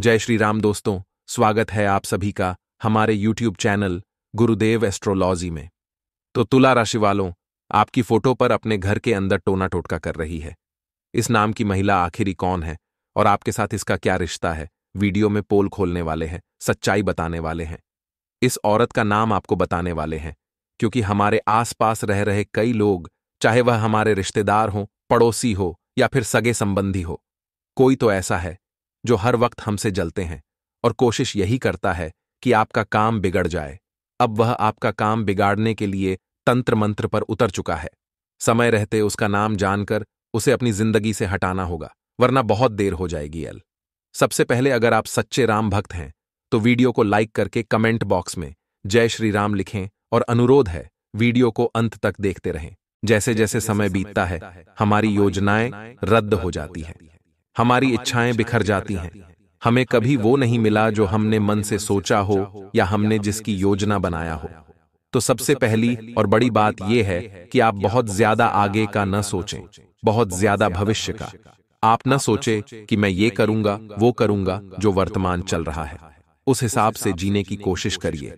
जय श्री राम दोस्तों स्वागत है आप सभी का हमारे YouTube चैनल गुरुदेव एस्ट्रोलॉजी में तो तुला राशि वालों आपकी फोटो पर अपने घर के अंदर टोना टोटका कर रही है इस नाम की महिला आखिरी कौन है और आपके साथ इसका क्या रिश्ता है वीडियो में पोल खोलने वाले हैं सच्चाई बताने वाले हैं इस औरत का नाम आपको बताने वाले हैं क्योंकि हमारे आसपास रह रहे कई लोग चाहे वह हमारे रिश्तेदार हों पड़ोसी हो या फिर सगे संबंधी हो कोई तो ऐसा है जो हर वक्त हमसे जलते हैं और कोशिश यही करता है कि आपका काम बिगड़ जाए अब वह आपका काम बिगाड़ने के लिए तंत्र मंत्र पर उतर चुका है समय रहते उसका नाम जानकर उसे अपनी जिंदगी से हटाना होगा वरना बहुत देर हो जाएगी अल सबसे पहले अगर आप सच्चे राम भक्त हैं तो वीडियो को लाइक करके कमेंट बॉक्स में जय श्री राम लिखें और अनुरोध है वीडियो को अंत तक देखते रहें जैसे जैसे समय बीतता है हमारी योजनाएं रद्द हो जाती हैं हमारी इच्छाएं बिखर जाती हैं हमें कभी वो नहीं मिला जो हमने मन से सोचा हो या हमने जिसकी योजना बनाया हो तो सबसे पहली और बड़ी बात यह है कि आप बहुत ज्यादा आगे का न सोचें बहुत ज्यादा भविष्य का आप न सोचे कि मैं ये करूंगा वो करूंगा जो वर्तमान चल रहा है उस हिसाब से जीने की कोशिश करिए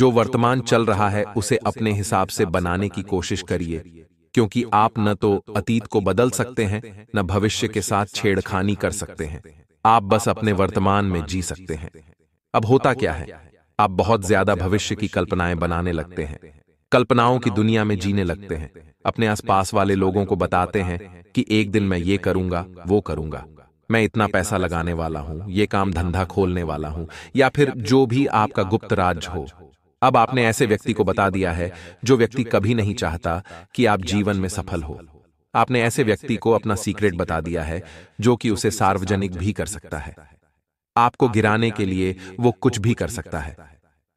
जो वर्तमान चल रहा है उसे अपने हिसाब से बनाने की कोशिश करिए क्योंकि आप तो न तो अतीत को बदल सकते हैं न भविष्य के साथ छेड़खानी कर सकते हैं आप बस अपने वर्तमान में जी सकते हैं अब होता क्या है आप बहुत ज्यादा भविष्य की कल्पनाएं बनाने लगते हैं कल्पनाओं की दुनिया में जीने लगते हैं अपने आसपास वाले लोगों को बताते हैं कि एक दिन मैं ये करूंगा वो करूंगा मैं इतना पैसा लगाने वाला हूं ये काम धंधा खोलने वाला हूं या फिर जो भी आपका गुप्त राज हो अब आपने ऐसे व्यक्ति को बता दिया है जो व्यक्ति कभी नहीं चाहता कि आप जीवन में सफल हो आपने ऐसे व्यक्ति को अपना सीक्रेट बता दिया है जो कि उसे सार्वजनिक भी कर सकता है आपको गिराने के लिए वो कुछ भी कर सकता है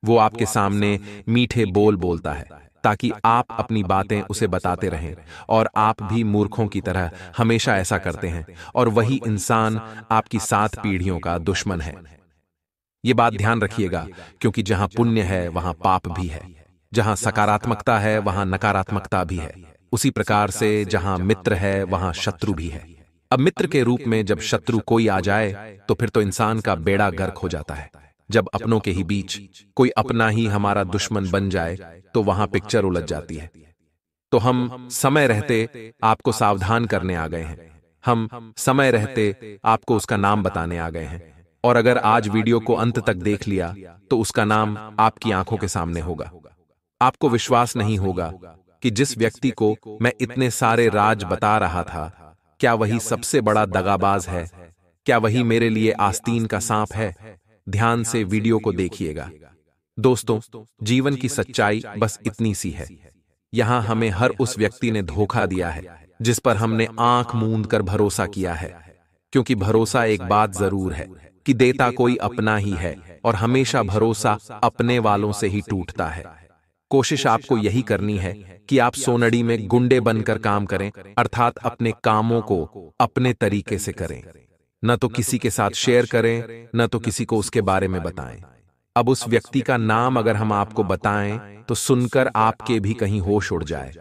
वो आपके सामने मीठे बोल बोलता है ताकि आप अपनी बातें उसे बताते रहें और आप भी मूर्खों की तरह हमेशा ऐसा करते हैं और वही इंसान आपकी सात पीढ़ियों का दुश्मन है ये बात ध्यान रखिएगा क्योंकि जहां पुण्य है वहां पाप भी है जहां सकारात्मकता है वहां नकारात्मकता भी है उसी प्रकार से जहां मित्र है वहां शत्रु भी है अब मित्र के रूप में जब शत्रु कोई आ जाए तो फिर तो इंसान का बेड़ा गर्क हो जाता है जब अपनों के ही बीच कोई अपना ही हमारा दुश्मन बन जाए तो वहां पिक्चर उलझ जाती है तो हम समय रहते आपको सावधान करने आ गए हैं हम समय रहते आपको उसका नाम बताने आ गए हैं और अगर आज वीडियो को अंत तक देख लिया तो उसका नाम आपकी आंखों के सामने होगा आपको विश्वास नहीं होगा कि जिस व्यक्ति को मैं इतने सारे राज बता रहा था क्या वही सबसे बड़ा दगाबाज है क्या वही मेरे लिए आस्तीन का सांप है ध्यान से वीडियो को देखिएगा दोस्तों जीवन की सच्चाई बस इतनी सी है यहाँ हमें हर उस व्यक्ति ने धोखा दिया है जिस पर हमने आंख मूंद कर भरोसा किया है क्योंकि भरोसा एक बात जरूर है कि देता कोई अपना ही है और हमेशा भरोसा अपने वालों से ही टूटता है कोशिश आपको यही करनी है कि आप सोनड़ी में गुंडे बनकर काम करें अर्थात अपने कामों को अपने तरीके से करें तो न तो किसी के साथ शेयर करें तो न तो किसी को उसके बारे में बताएं अब उस व्यक्ति का नाम अगर हम आपको बताएं तो, तो सुनकर आपके भी कहीं होश उड़ जाए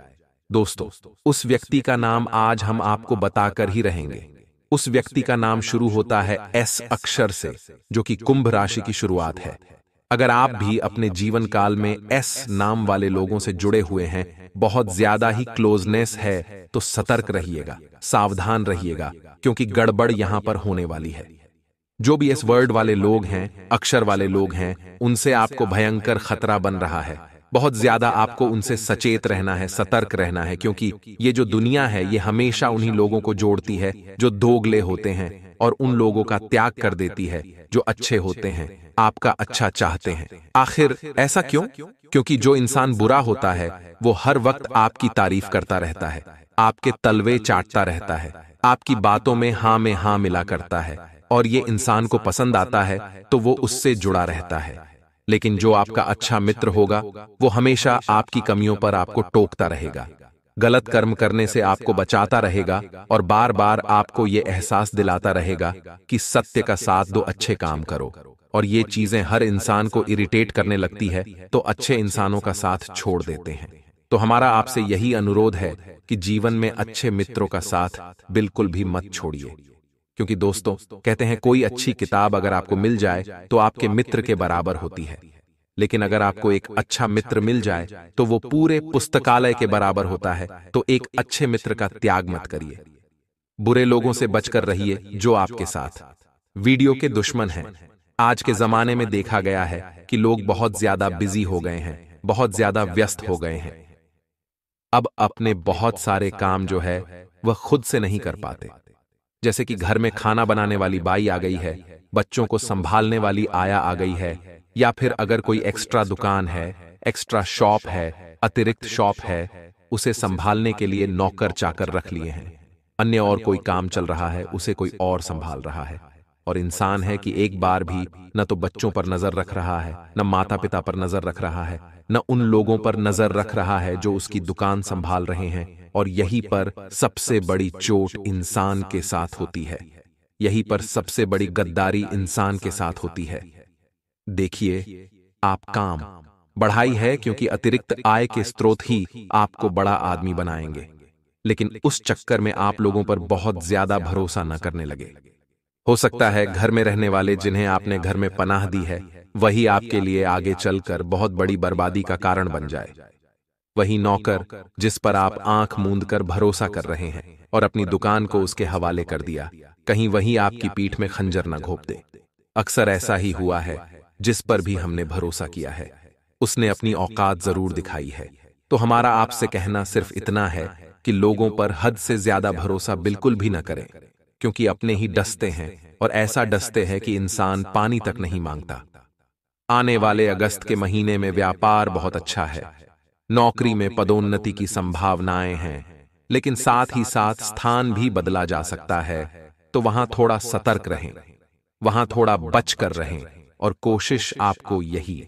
दोस्तों उस व्यक्ति का नाम आज हम आपको बताकर ही रहेंगे उस व्यक्ति का नाम शुरू होता है एस अक्षर से जो कि कुंभ राशि की शुरुआत है अगर आप भी अपने जीवन काल में एस नाम वाले लोगों से जुड़े हुए हैं बहुत ज्यादा ही क्लोजनेस है तो सतर्क रहिएगा सावधान रहिएगा क्योंकि गड़बड़ यहां पर होने वाली है जो भी एस वर्ड वाले लोग हैं अक्षर वाले लोग हैं उनसे आपको भयंकर खतरा बन रहा है बहुत ज्यादा आपको उनसे सचेत रहना है सतर्क रहना है क्योंकि ये जो दुनिया है ये हमेशा उन्हीं लोगों को जोड़ती है जो दोगले होते हैं और उन लोगों का त्याग कर देती है जो अच्छे होते हैं आपका अच्छा चाहते हैं आखिर ऐसा क्यों क्योंकि जो इंसान बुरा होता है वो हर वक्त आपकी तारीफ करता रहता है आपके तलवे चाटता रहता है आपकी बातों में हाँ में हाँ मिला करता है और ये इंसान को पसंद आता है तो वो उससे जुड़ा रहता है लेकिन जो आपका अच्छा मित्र होगा वो हमेशा आपकी कमियों पर आपको टोकता रहेगा गलत कर्म करने से आपको बचाता रहेगा और बार बार आपको ये एहसास दिलाता रहेगा कि सत्य का साथ दो अच्छे काम करो और ये चीजें हर इंसान को इरिटेट करने लगती है तो अच्छे इंसानों का साथ छोड़ देते हैं तो हमारा आपसे यही अनुरोध है कि जीवन में अच्छे मित्रों का साथ बिल्कुल भी मत छोड़िए क्योंकि दोस्तों कहते हैं कोई अच्छी किताब अगर आपको मिल जाए तो आपके मित्र के बराबर होती है लेकिन अगर आपको एक अच्छा मित्र मिल जाए तो वो पूरे पुस्तकालय के बराबर होता है तो एक अच्छे मित्र का त्याग मत करिए बुरे लोगों से बचकर रहिए जो आपके साथ वीडियो के दुश्मन हैं आज के जमाने में देखा गया है कि लोग बहुत ज्यादा बिजी हो गए हैं बहुत ज्यादा व्यस्त हो गए हैं अब अपने बहुत सारे काम जो है वह खुद से नहीं कर पाते जैसे कि घर में खाना बनाने वाली बाई आ गई है बच्चों को संभालने वाली आया आ गई है या फिर अगर कोई एक्स्ट्रा दुकान है एक्स्ट्रा शॉप है अतिरिक्त शॉप है उसे संभालने के लिए नौकर चाकर रख लिए हैं अन्य और कोई काम चल रहा है उसे कोई और संभाल रहा है और इंसान है कि एक बार भी न तो बच्चों पर नजर रख रहा है न माता पिता पर नजर रख रहा है न उन लोगों पर नजर रख रहा है जो उसकी दुकान संभाल रहे हैं और यही पर सबसे बड़ी चोट इंसान के साथ होती है यही पर सबसे बड़ी गद्दारी इंसान के साथ होती है देखिए आप काम बढ़ाई है क्योंकि अतिरिक्त आय के स्रोत ही आपको बड़ा आदमी बनाएंगे लेकिन उस चक्कर में आप लोगों पर बहुत ज्यादा भरोसा न करने लगे हो सकता है घर में रहने वाले जिन्हें आपने घर में पनाह दी है वही आपके लिए आगे चलकर बहुत बड़ी बर्बादी का कारण बन जाए वही नौकर जिस पर आप आंख मूंद कर भरोसा कर रहे हैं और अपनी दुकान को उसके हवाले कर दिया कहीं वही आपकी पीठ में खंजर न घोप दे अक्सर ऐसा ही हुआ है जिस पर भी हमने भरोसा किया है उसने अपनी औकात जरूर दिखाई है तो, तो हमारा आपसे कहना सिर्फ इतना है कि लोगों पर हद से ज्यादा भरोसा बिल्कुल भी न करें क्योंकि अपने ही डसते हैं और ऐसा डसते हैं कि इंसान पानी तक नहीं मांगता आने वाले अगस्त के महीने में व्यापार बहुत अच्छा, अच्छा है नौकरी में पदोन्नति की संभावनाएं हैं लेकिन साथ ही साथ स्थान भी बदला जा सकता है तो, तो वहां थोड़ा सतर्क रहें वहां थोड़ा बच कर रहें और कोशिश आपको यही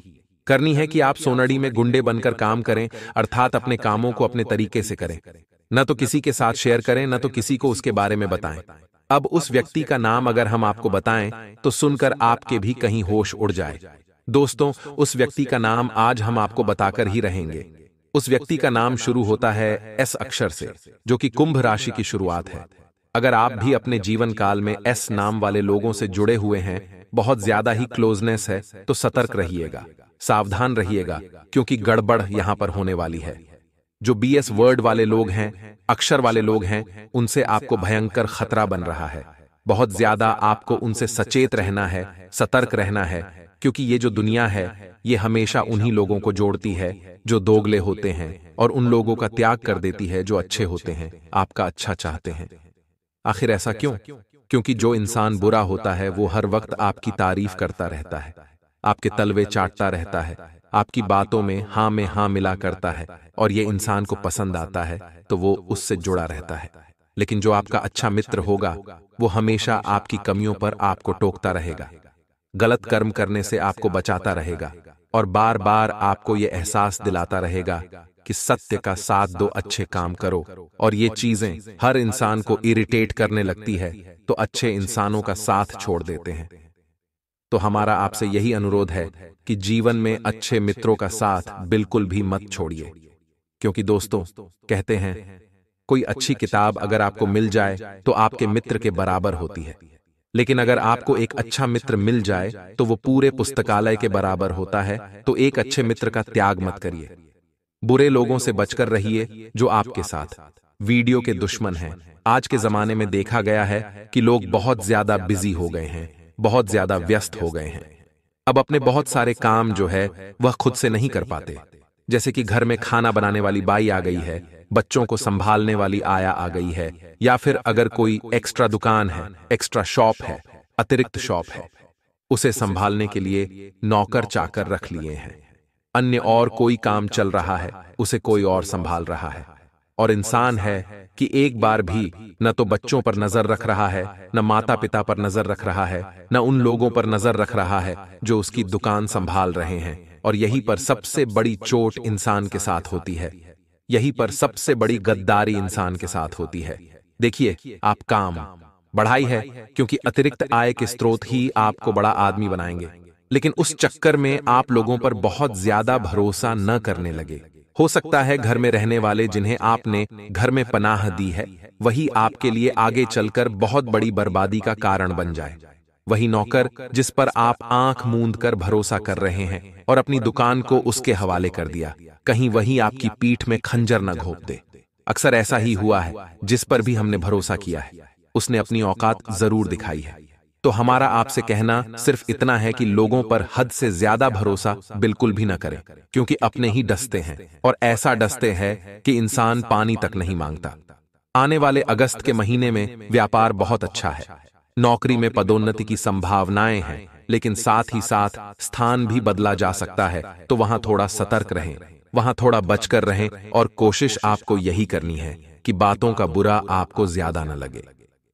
करनी है कि आप सोनड़ी में गुंडे बनकर काम करें अर्थात अपने कामों को अपने तरीके से करें तो न तो किसी के साथ शेयर करें न तो किसी को उसके बारे में बताएं अब उस व्यक्ति का नाम अगर हम आपको बताएं तो सुनकर आपके भी कहीं होश उड़ जाए दोस्तों उस व्यक्ति का नाम आज हम आपको बताकर ही रहेंगे उस व्यक्ति का नाम शुरू होता है एस अक्षर से जो कि कुंभ राशि की शुरुआत है अगर आप भी अपने जीवन काल में एस नाम वाले लोगों से जुड़े हुए हैं बहुत ज्यादा ही क्लोजनेस है तो सतर्क रहिएगा सावधान रहिएगा क्योंकि गड़बड़ यहाँ पर होने वाली है जो बीएस वर्ड वाले लोग हैं अक्षर वाले लोग हैं उनसे आपको भयंकर खतरा बन रहा है बहुत ज्यादा आपको उनसे सचेत रहना है सतर्क रहना है क्योंकि ये जो दुनिया है ये हमेशा उन्हीं लोगों को जोड़ती है जो दोगले होते हैं और उन लोगों का त्याग कर देती है जो अच्छे होते हैं आपका अच्छा चाहते हैं आखिर ऐसा क्यों क्योंकि जो इंसान बुरा होता है वो हर वक्त आपकी तारीफ करता रहता है आपके तलवे चाटता रहता है आपकी बातों में हाँ में हाँ, हाँ मिला करता है और ये इंसान को पसंद आता है तो वो उससे जुड़ा रहता है लेकिन जो आपका अच्छा, अच्छा मित्र होगा वो हमेशा आपकी कमियों पर आपको टोकता रहेगा गलत कर्म करने से आपको बचाता रहेगा और बार बार आपको ये एहसास दिलाता रहेगा कि सत्य का साथ दो अच्छे काम करो और ये चीजें हर इंसान को इरिटेट करने लगती है तो, तो अच्छे इंसानों का साथ छोड़ देते हैं तो हमारा आपसे यही अनुरोध है कि जीवन में अच्छे मित्रों का साथ बिल्कुल भी मत छोड़िए क्योंकि दोस्तों कहते हैं कोई अच्छी किताब अगर आपको मिल जाए तो आपके मित्र के बराबर होती है लेकिन अगर आपको एक अच्छा मित्र मिल जाए तो वो पूरे पुस्तकालय के बराबर होता है तो एक अच्छे मित्र का त्याग मत करिए बुरे लोगों से बचकर रहिए जो आपके साथ वीडियो के दुश्मन हैं आज के जमाने में देखा गया है कि लोग बहुत ज्यादा बिजी हो गए हैं बहुत ज्यादा व्यस्त हो गए हैं अब अपने बहुत सारे काम जो है वह खुद से नहीं कर पाते जैसे कि घर में खाना बनाने वाली बाई आ गई है बच्चों को संभालने वाली आया आ गई है या फिर अगर कोई एक्स्ट्रा दुकान है एक्स्ट्रा शॉप है अतिरिक्त शॉप है उसे संभालने के लिए नौकर चाकर रख लिए हैं अन्य और कोई काम चल रहा है उसे कोई और संभाल रहा है और इंसान है कि एक बार भी न तो बच्चों पर नजर रख रहा है न माता पिता पर नजर रख रहा है न उन लोगों पर नजर रख रहा है जो उसकी दुकान संभाल रहे हैं और यही पर सबसे बड़ी चोट इंसान के साथ होती है यही पर सबसे बड़ी गद्दारी इंसान के साथ होती है देखिए आप काम बढ़ाई है क्योंकि अतिरिक्त आय के स्रोत ही आपको बड़ा आदमी बनाएंगे लेकिन उस चक्कर में आप लोगों पर बहुत ज्यादा भरोसा न करने लगे हो सकता है घर में रहने वाले जिन्हें आपने घर में पनाह दी है वही आपके लिए आगे चलकर बहुत बड़ी बर्बादी का कारण बन जाए वही नौकर जिस पर आप आंख मूंद कर भरोसा कर रहे हैं और अपनी दुकान को उसके हवाले कर दिया कहीं वही आपकी पीठ में खंजर न घोप दे अक्सर ऐसा ही हुआ है जिस पर भी हमने भरोसा किया है उसने अपनी औकात जरूर दिखाई है तो हमारा आपसे कहना सिर्फ इतना है कि लोगों पर हद से ज्यादा भरोसा बिल्कुल भी न करें क्योंकि अपने ही डसते हैं और ऐसा डसते हैं कि इंसान पानी तक नहीं मांगता आने वाले अगस्त के महीने में व्यापार बहुत अच्छा है नौकरी में पदोन्नति की संभावनाएं हैं लेकिन साथ ही साथ स्थान भी बदला जा सकता है तो वहां थोड़ा सतर्क रहें वहां थोड़ा बचकर रहें और कोशिश आपको यही करनी है कि बातों का बुरा आपको ज्यादा न लगे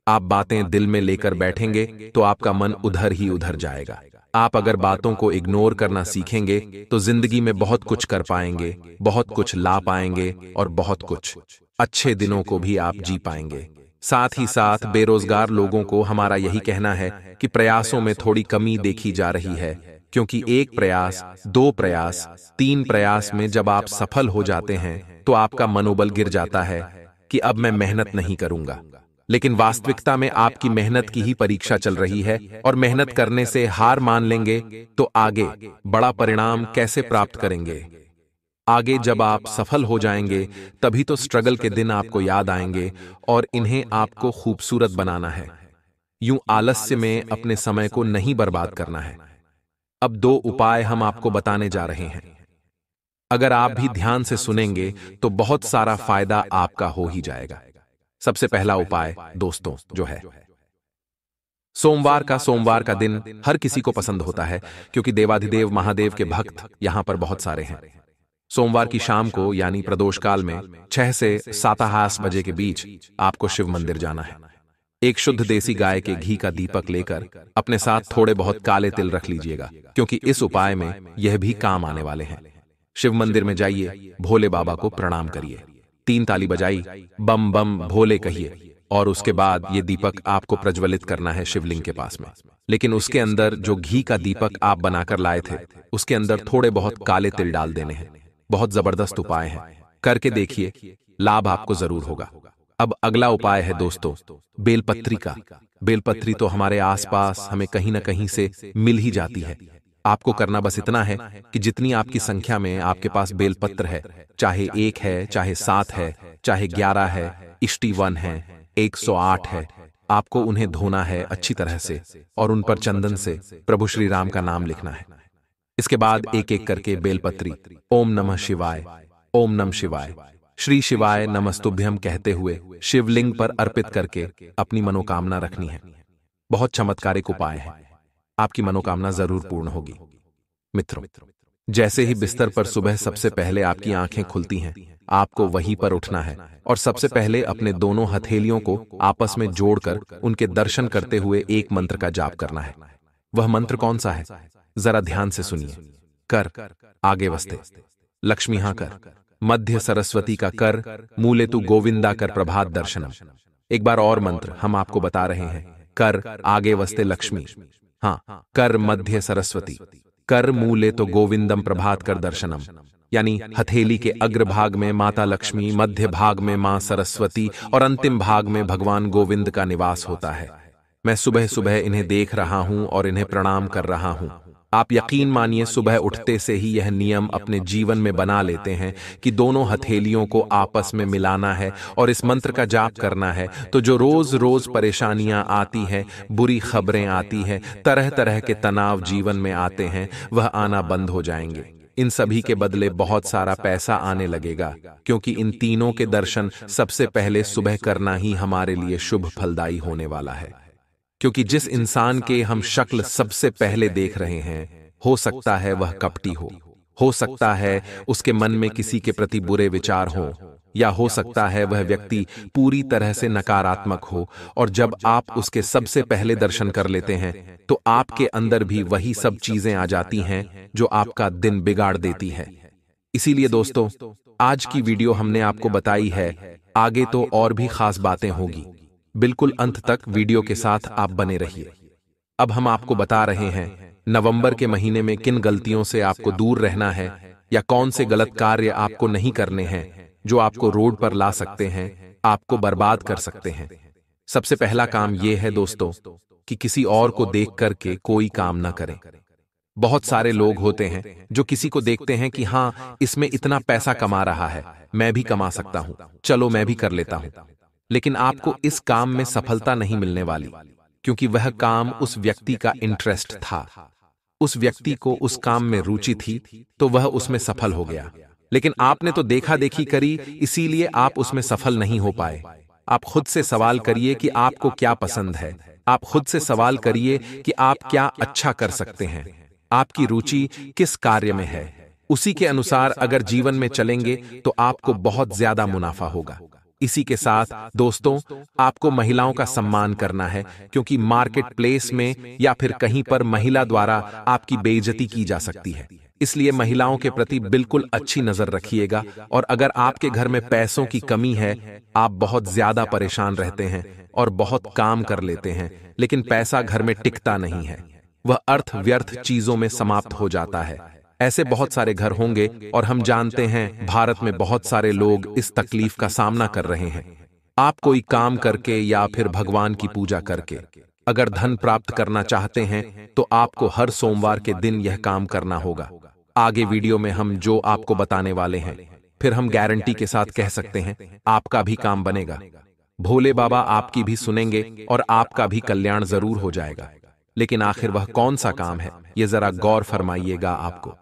आप बातें दिल में लेकर बैठेंगे तो, तो आपका मन उधर ही उधर जाएगा आप अगर बातों को इग्नोर करना सीखेंगे तो, तो जिंदगी में बहुत कुछ कर पाएंगे बहुत कुछ ला पाएंगे और बहुत कुछ अच्छे दिनों को भी आप जी पाएंगे साथ ही साथ बेरोजगार लोगों को हमारा यही कहना है कि प्रयासों में थोड़ी कमी देखी जा रही है क्योंकि एक प्रयास दो प्रयास तीन प्रयास में जब आप सफल हो जाते हैं तो, तो आपका मनोबल गिर जाता है कि अब मैं मेहनत नहीं करूंगा लेकिन वास्तविकता में आपकी मेहनत की ही परीक्षा चल रही है और मेहनत करने से हार मान लेंगे तो आगे बड़ा परिणाम कैसे प्राप्त करेंगे आगे जब आप सफल हो जाएंगे तभी तो स्ट्रगल के दिन आपको याद आएंगे और इन्हें आपको खूबसूरत बनाना है यूं आलस्य में अपने समय को नहीं बर्बाद करना है अब दो उपाय हम आपको बताने जा रहे हैं अगर आप भी ध्यान से सुनेंगे तो बहुत सारा फायदा आपका हो ही जाएगा सबसे पहला उपाय दोस्तों जो है सोमवार का सोमवार का दिन हर किसी को पसंद होता है क्योंकि देवाधिदेव महादेव के भक्त यहाँ पर बहुत सारे हैं सोमवार की शाम को यानी प्रदोष काल में छह से सातहास बजे के बीच आपको शिव मंदिर जाना है एक शुद्ध देसी गाय के घी का दीपक लेकर अपने साथ थोड़े बहुत काले तिल रख लीजिएगा क्योंकि इस उपाय में यह भी काम आने वाले हैं शिव मंदिर में जाइए भोले बाबा को प्रणाम करिए तीन ताली बजाई बम बम भोले कहिए और उसके बाद ये दीपक आपको प्रज्वलित करना है शिवलिंग के पास में लेकिन उसके अंदर जो घी का दीपक आप बनाकर लाए थे उसके अंदर थोड़े बहुत काले तिल डाल देने हैं बहुत जबरदस्त उपाय है करके देखिए लाभ आपको जरूर होगा अब अगला उपाय है दोस्तों बेलपत्री का बेलपत्री तो हमारे आसपास हमें कहीं ना कहीं से मिल ही जाती है आपको करना बस इतना है कि जितनी आपकी संख्या में आपके पास बेलपत्र है चाहे एक है चाहे सात है चाहे ग्यारह है इष्टी वन है एक सौ आठ है आपको उन्हें धोना है अच्छी तरह से और उन पर चंदन से प्रभु श्री राम का नाम लिखना है इसके बाद एक एक करके बेलपत्री ओम नमः शिवाय ओम नम शिवाय श्री शिवाय नमस्तुभ्यम कहते हुए शिवलिंग पर अर्पित करके अपनी मनोकामना रखनी है बहुत चमत्कारिक उपाय है आपकी मनोकामना जरूर पूर्ण होगी मित्रों जैसे ही बिस्तर पर सुबह सबसे पहले आपकी आंखें खुलती हैं आपको वहीं पर उठना है और सबसे पहले अपने दोनों हथेलियों को आपस में जोड़कर उनके दर्शन करते हुए एक मंत्र का जाप करना है वह मंत्र कौन सा है जरा ध्यान से सुनिए कर आगे वस्ते लक्ष्मी हाँ कर मध्य सरस्वती का कर मूले तु गोविंदा कर प्रभात दर्शनम एक बार और मंत्र हम आपको बता रहे हैं कर आगे वस्ते लक्ष्मी हाँ कर मध्य सरस्वती कर मूले तो गोविंदम प्रभात कर दर्शनम यानी हथेली के अग्र भाग में माता लक्ष्मी मध्य भाग में मां सरस्वती और अंतिम भाग में भगवान गोविंद का निवास होता है मैं सुबह सुबह इन्हें देख रहा हूं और इन्हें प्रणाम कर रहा हूं आप यकीन मानिए सुबह उठते से ही यह नियम अपने जीवन में बना लेते हैं कि दोनों हथेलियों को आपस में मिलाना है और इस मंत्र का जाप करना है तो जो रोज रोज परेशानियां आती हैं बुरी खबरें आती हैं तरह तरह के तनाव जीवन में आते हैं वह आना बंद हो जाएंगे इन सभी के बदले बहुत सारा पैसा आने लगेगा क्योंकि इन तीनों के दर्शन सबसे पहले सुबह करना ही हमारे लिए शुभ फलदायी होने वाला है क्योंकि जिस इंसान के हम शक्ल सबसे पहले देख रहे हैं हो सकता है वह कपटी हो हो सकता है उसके मन में किसी के प्रति बुरे विचार हो या हो सकता है वह व्यक्ति पूरी तरह से नकारात्मक हो और जब आप उसके सबसे पहले दर्शन कर लेते हैं तो, तो आपके अंदर भी वही सब चीजें आ जाती हैं जो आपका दिन बिगाड़ देती है इसीलिए दोस्तों आज की वीडियो हमने आपको बताई है आगे तो और भी खास बातें होगी बिल्कुल अंत तक वीडियो के साथ आप बने रहिए अब हम आपको बता रहे हैं नवंबर के महीने में किन गलतियों से आपको दूर रहना है या कौन से गलत कार्य आपको नहीं करने हैं जो आपको रोड पर ला सकते हैं आपको बर्बाद कर सकते हैं सबसे पहला काम ये है दोस्तों कि किसी और को देख करके कोई काम ना करें बहुत सारे लोग होते हैं जो किसी को देखते हैं कि हाँ इसमें इतना पैसा कमा रहा है मैं भी कमा सकता हूँ चलो मैं भी कर लेता हूँ लेकिन आपको इस काम में सफलता नहीं मिलने वाली क्योंकि वह काम उस व्यक्ति का इंटरेस्ट था उस व्यक्ति को उस काम में रुचि थी तो वह तो उसमें सफल हो गया लेकिन आपने तो, तो देखा देखी करी इसीलिए आप उसमें सफल नहीं हो पाए आप खुद से सवाल करिए कि आपको क्या पसंद है आप खुद से सवाल करिए कि आप क्या अच्छा, अच्छा कर सकते हैं आपकी रुचि किस कार्य में है उसी के अनुसार अगर जीवन में चलेंगे तो आपको बहुत ज्यादा मुनाफा होगा इसी के साथ दोस्तों आपको महिलाओं का सम्मान करना है क्योंकि मार्केट प्लेस में या फिर कहीं पर महिला द्वारा आपकी बेइज्जती की जा सकती है इसलिए महिलाओं के प्रति बिल्कुल अच्छी नजर रखिएगा और अगर आपके घर में पैसों की कमी है आप बहुत ज्यादा परेशान रहते हैं और बहुत काम कर लेते हैं लेकिन पैसा घर में टिकता नहीं है वह अर्थ व्यर्थ चीजों में समाप्त हो जाता है ऐसे बहुत सारे घर होंगे और हम जानते हैं भारत में बहुत सारे लोग इस तकलीफ का सामना कर रहे हैं आप कोई काम करके या फिर भगवान की पूजा करके अगर धन प्राप्त करना चाहते हैं तो, तो आपको हर सोमवार के दिन यह काम करना होगा आगे वीडियो में हम जो आपको बताने वाले हैं फिर हम गारंटी के साथ कह सकते हैं आपका भी काम बनेगा भोले बाबा आपकी भी सुनेंगे और आपका भी कल्याण जरूर हो जाएगा लेकिन आखिर वह कौन सा काम है ये जरा गौर फरमाइएगा आपको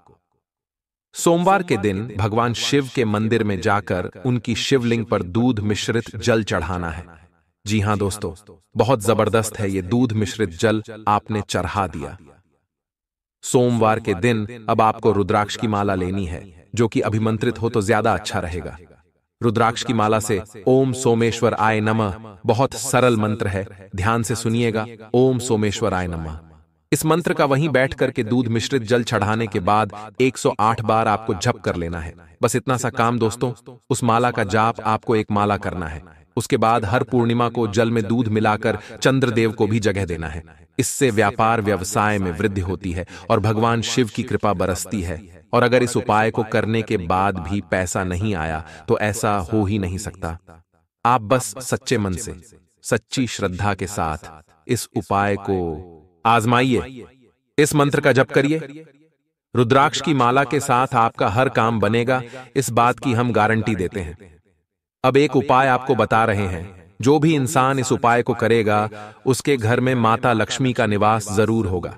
सोमवार के दिन भगवान शिव के मंदिर में जाकर उनकी शिवलिंग पर दूध मिश्रित जल चढ़ाना है जी हाँ, हाँ दोस्तों बहुत जबरदस्त है ये दूध मिश्रित जल आपने चढ़ा दिया सोमवार के दिन अब आपको रुद्राक्ष की माला लेनी है जो कि अभिमंत्रित हो तो ज्यादा तो अच्छा, अच्छा रहेगा रुद्राक्ष की माला से ओम सोमेश्वर आय नमः बहुत सरल मंत्र है ध्यान से सुनिएगा ओम सोमेश्वर आय नमः इस मंत्र का वहीं बैठ करके दूध मिश्रित जल चढ़ाने के बाद 108 बार आपको झप कर लेना है बस इतना सा काम दोस्तों उस माला का जाप आपको एक माला करना है उसके बाद हर पूर्णिमा को जल में दूध मिलाकर चंद्रदेव को भी जगह देना है इससे व्यापार व्यवसाय में वृद्धि होती है और भगवान शिव की कृपा बरसती है और अगर इस उपाय को करने के बाद भी पैसा नहीं आया तो ऐसा हो ही नहीं सकता आप बस सच्चे मन से सच्ची श्रद्धा के साथ इस उपाय को आजमाइए इस मंत्र का जप करिए रुद्राक्ष की माला के साथ आपका हर काम बनेगा इस बात की हम गारंटी देते हैं अब एक उपाय आपको बता रहे हैं जो भी इंसान इस उपाय को करेगा उसके घर में माता लक्ष्मी का निवास जरूर होगा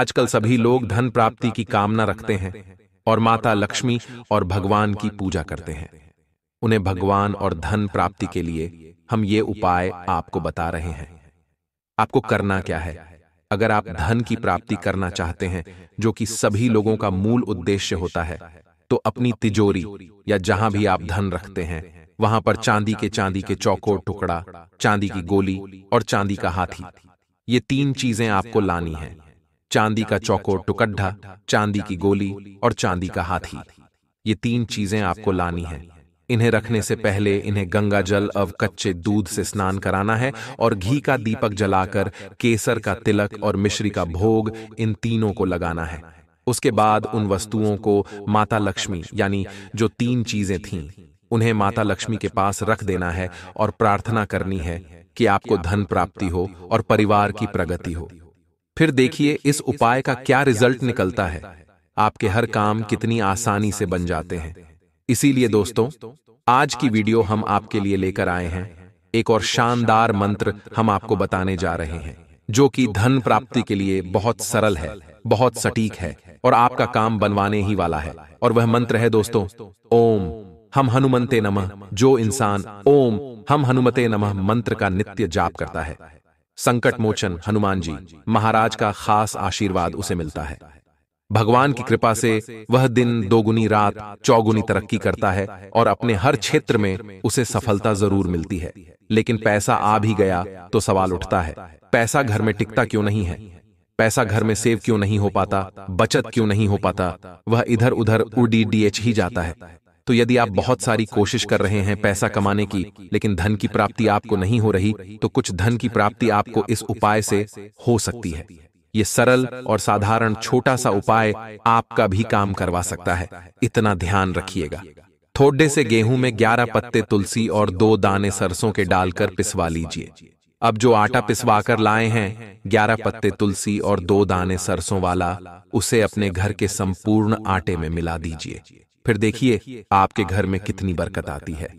आजकल सभी लोग धन प्राप्ति की कामना रखते हैं और माता लक्ष्मी और भगवान की पूजा करते हैं उन्हें भगवान और धन प्राप्ति के लिए हम ये उपाय आपको बता रहे हैं आपको करना क्या है अगर आप धन की प्राप्ति करना चाहते हैं जो कि सभी लोगों का मूल उद्देश्य होता है तो अपनी तिजोरी या जहां भी आप धन रखते हैं वहां पर चांदी के चांदी के चौकोर टुकड़ा चांदी की गोली और चांदी का हाथी ये तीन चीजें आपको लानी है चांदी का चौकोर टुकड्ढा चांदी की गोली और चांदी का हाथी ये तीन चीजें आपको लानी है इन्हें रखने से पहले इन्हें गंगा जल अव कच्चे दूध से स्नान कराना है और घी का दीपक जलाकर केसर का तिलक और मिश्री का भोग इन तीनों को लगाना है उसके बाद उन वस्तुओं को माता लक्ष्मी यानी जो तीन चीजें थीं उन्हें माता लक्ष्मी के पास रख देना है और प्रार्थना करनी है कि आपको धन प्राप्ति हो और परिवार की प्रगति हो फिर देखिए इस उपाय का क्या रिजल्ट निकलता है आपके हर काम कितनी आसानी से बन जाते हैं इसीलिए दोस्तों आज की वीडियो हम आपके लिए लेकर आए हैं एक और शानदार मंत्र हम आपको बताने जा रहे हैं जो कि धन प्राप्ति के लिए बहुत सरल है बहुत सटीक है और आपका काम बनवाने ही वाला है और वह मंत्र है दोस्तों ओम हम हनुमते नमः जो इंसान ओम हम हनुमते नमः मंत्र का नित्य जाप करता है संकट मोचन हनुमान जी महाराज का खास आशीर्वाद उसे मिलता है भगवान की कृपा से वह दिन दोगुनी रात चौगुनी तरक्की करता है और अपने हर क्षेत्र में उसे सफलता जरूर मिलती है लेकिन पैसा आ भी गया तो सवाल उठता है पैसा घर में टिकता क्यों नहीं है पैसा घर में सेव क्यों नहीं हो पाता बचत क्यों नहीं हो पाता वह इधर उधर उडी डीएच ही जाता है तो यदि आप बहुत सारी कोशिश कर रहे हैं पैसा कमाने की लेकिन धन की प्राप्ति आपको नहीं हो रही तो कुछ धन की प्राप्ति आपको इस उपाय से हो सकती है ये सरल और साधारण छोटा सा उपाय आपका भी काम करवा सकता है इतना ध्यान रखिएगा थोड़े से गेहूं में 11 पत्ते तुलसी और दो दाने सरसों के डालकर पिसवा लीजिए अब जो आटा पिसवा कर लाए हैं 11 पत्ते तुलसी और दो दाने सरसों वाला उसे अपने घर के संपूर्ण आटे में मिला दीजिए फिर देखिए आपके घर में कितनी बरकत आती है